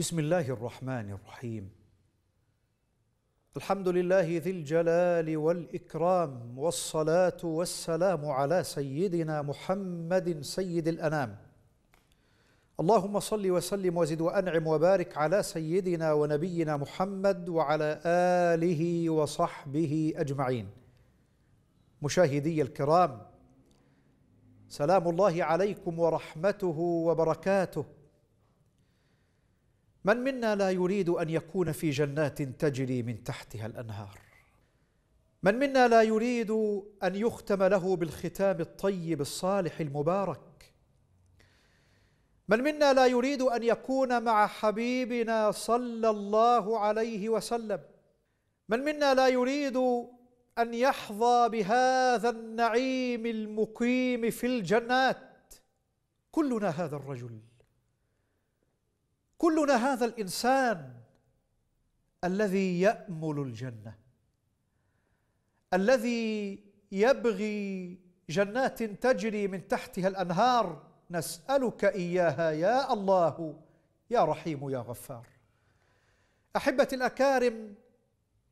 بسم الله الرحمن الرحيم الحمد لله ذي الجلال والاكرام والصلاه والسلام على سيدنا محمد سيد الانام اللهم صل وسلم وزد وانعم وبارك على سيدنا ونبينا محمد وعلى اله وصحبه اجمعين مشاهدي الكرام سلام الله عليكم ورحمته وبركاته من منا لا يريد ان يكون في جنات تجري من تحتها الانهار من منا لا يريد ان يختم له بالختام الطيب الصالح المبارك من منا لا يريد ان يكون مع حبيبنا صلى الله عليه وسلم من منا لا يريد ان يحظى بهذا النعيم المقيم في الجنات كلنا هذا الرجل كلنا هذا الانسان الذي يامل الجنه الذي يبغي جنات تجري من تحتها الانهار نسالك اياها يا الله يا رحيم يا غفار احبتي الاكارم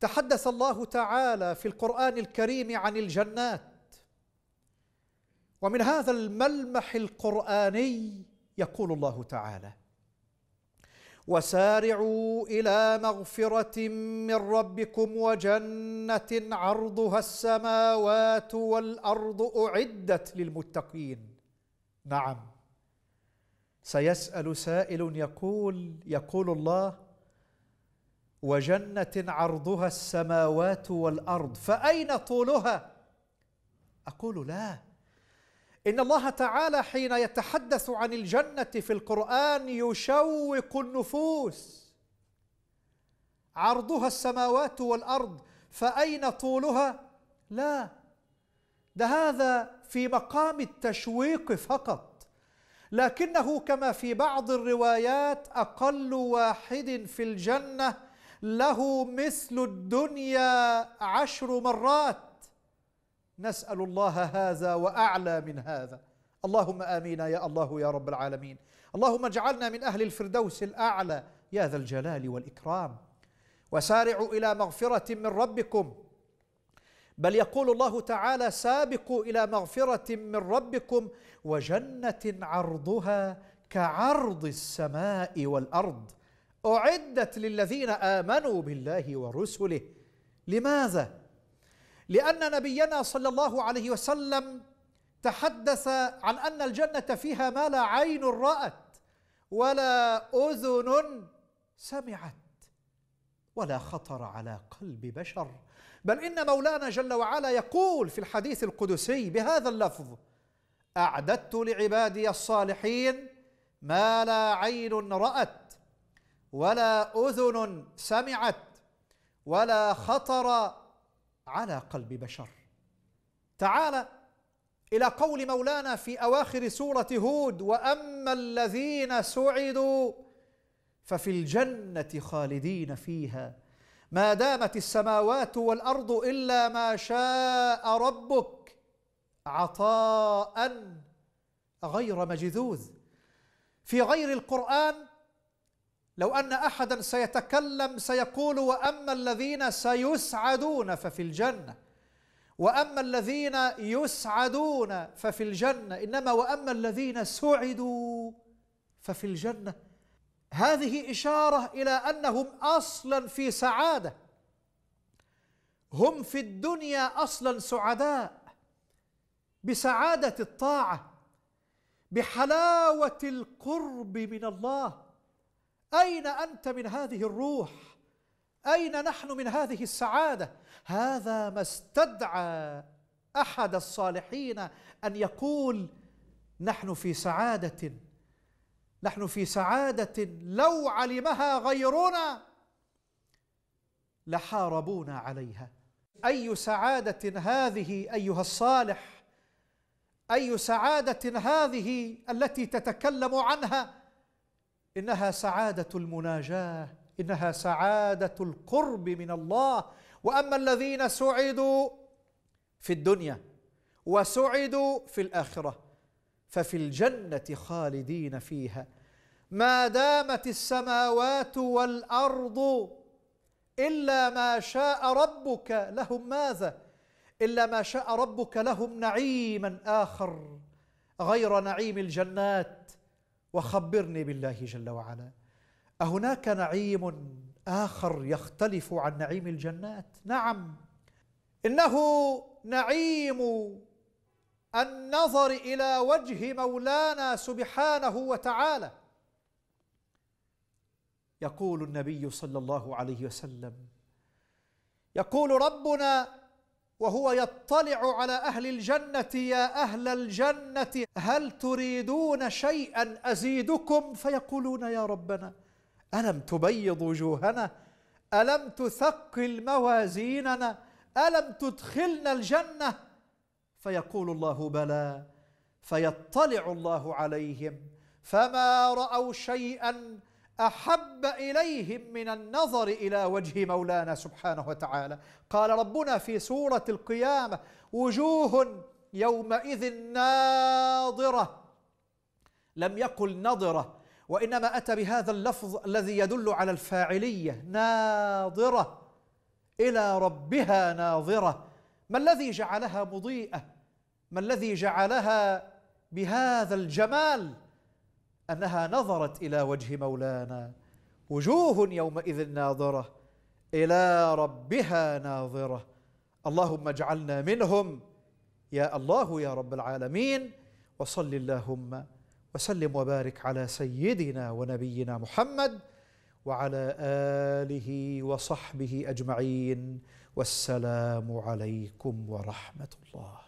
تحدث الله تعالى في القران الكريم عن الجنات ومن هذا الملمح القراني يقول الله تعالى وسارعوا إلى مغفرة من ربكم وجنة عرضها السماوات والأرض أعدت للمتقين نعم سيسأل سائل يقول يقول الله وجنة عرضها السماوات والأرض فأين طولها؟ أقول لا إن الله تعالى حين يتحدث عن الجنة في القرآن يشوق النفوس عرضها السماوات والأرض فأين طولها؟ لا ده هذا في مقام التشويق فقط لكنه كما في بعض الروايات أقل واحد في الجنة له مثل الدنيا عشر مرات نسأل الله هذا وأعلى من هذا اللهم آمين يا الله يا رب العالمين اللهم اجعلنا من أهل الفردوس الأعلى يا ذا الجلال والإكرام وسارعوا إلى مغفرة من ربكم بل يقول الله تعالى سابقوا إلى مغفرة من ربكم وجنة عرضها كعرض السماء والأرض أعدت للذين آمنوا بالله ورسله لماذا؟ لأن نبينا صلى الله عليه وسلم تحدث عن أن الجنة فيها ما لا عين رأت ولا أذن سمعت ولا خطر على قلب بشر بل إن مولانا جل وعلا يقول في الحديث القدسي بهذا اللفظ أعددت لعبادي الصالحين ما لا عين رأت ولا أذن سمعت ولا خطر على قلب بشر تعال الى قول مولانا في اواخر سوره هود واما الذين سعدوا ففي الجنه خالدين فيها ما دامت السماوات والارض الا ما شاء ربك عطاء غير مجذوذ في غير القران لو أن أحدا سيتكلم سيقول وأما الذين سيسعدون ففي الجنة وأما الذين يسعدون ففي الجنة إنما وأما الذين سعدوا ففي الجنة هذه إشارة إلى أنهم أصلا في سعادة هم في الدنيا أصلا سعداء بسعادة الطاعة بحلاوة القرب من الله أين أنت من هذه الروح؟ أين نحن من هذه السعادة؟ هذا ما استدعى أحد الصالحين أن يقول نحن في سعادة نحن في سعادة لو علمها غيرنا لحاربونا عليها أي سعادة هذه أيها الصالح أي سعادة هذه التي تتكلم عنها انها سعاده المناجاه انها سعاده القرب من الله واما الذين سعدوا في الدنيا وسعدوا في الاخره ففي الجنه خالدين فيها ما دامت السماوات والارض الا ما شاء ربك لهم ماذا الا ما شاء ربك لهم نعيما اخر غير نعيم الجنات وخبرني بالله جل وعلا أهناك نعيم آخر يختلف عن نعيم الجنات نعم إنه نعيم النظر إلى وجه مولانا سبحانه وتعالى يقول النبي صلى الله عليه وسلم يقول ربنا وهو يطلع على اهل الجنه يا اهل الجنه هل تريدون شيئا ازيدكم فيقولون يا ربنا الم تبيض وجوهنا الم تثقل موازيننا الم تدخلنا الجنه فيقول الله بلى فيطلع الله عليهم فما راوا شيئا احب اليهم من النظر الى وجه مولانا سبحانه وتعالى قال ربنا في سوره القيامه وجوه يومئذ ناضره لم يقل نضره وانما اتى بهذا اللفظ الذي يدل على الفاعليه ناضره الى ربها ناظره ما الذي جعلها مضيئه ما الذي جعلها بهذا الجمال أنها نظرت إلى وجه مولانا وجوه يومئذ ناظرة إلى ربها ناظرة اللهم اجعلنا منهم يا الله يا رب العالمين وصل اللهم وسلم وبارك على سيدنا ونبينا محمد وعلى آله وصحبه أجمعين والسلام عليكم ورحمة الله